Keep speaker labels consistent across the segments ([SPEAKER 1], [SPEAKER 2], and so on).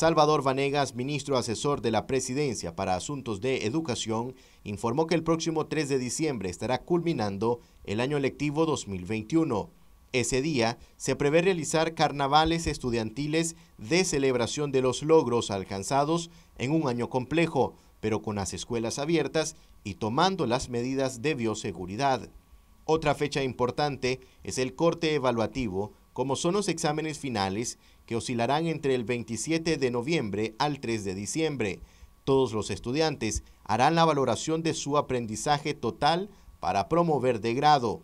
[SPEAKER 1] Salvador Vanegas, ministro asesor de la Presidencia para Asuntos de Educación, informó que el próximo 3 de diciembre estará culminando el año lectivo 2021. Ese día se prevé realizar carnavales estudiantiles de celebración de los logros alcanzados en un año complejo, pero con las escuelas abiertas y tomando las medidas de bioseguridad. Otra fecha importante es el corte evaluativo como son los exámenes finales que oscilarán entre el 27 de noviembre al 3 de diciembre. Todos los estudiantes harán la valoración de su aprendizaje total para promover de grado.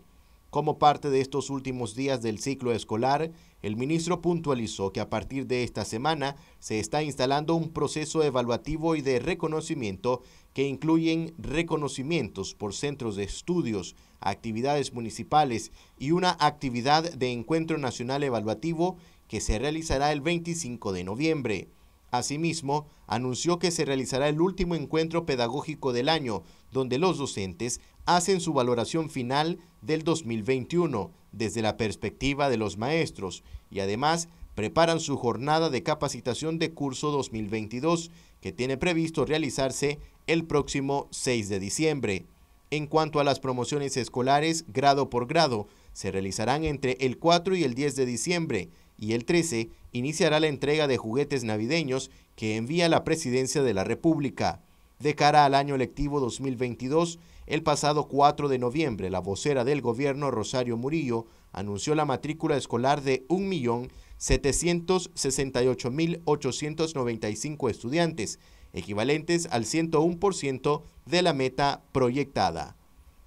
[SPEAKER 1] Como parte de estos últimos días del ciclo escolar, el ministro puntualizó que a partir de esta semana se está instalando un proceso evaluativo y de reconocimiento que incluyen reconocimientos por centros de estudios, actividades municipales y una actividad de encuentro nacional evaluativo que se realizará el 25 de noviembre. Asimismo, anunció que se realizará el último encuentro pedagógico del año, donde los docentes hacen su valoración final del 2021 desde la perspectiva de los maestros y además preparan su jornada de capacitación de curso 2022, que tiene previsto realizarse el próximo 6 de diciembre. En cuanto a las promociones escolares, grado por grado, se realizarán entre el 4 y el 10 de diciembre y el 13 iniciará la entrega de juguetes navideños que envía la Presidencia de la República. De cara al año lectivo 2022, el pasado 4 de noviembre, la vocera del gobierno Rosario Murillo anunció la matrícula escolar de 1.768.895 estudiantes, equivalentes al 101% de la meta proyectada.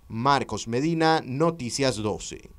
[SPEAKER 1] Marcos Medina, Noticias 12.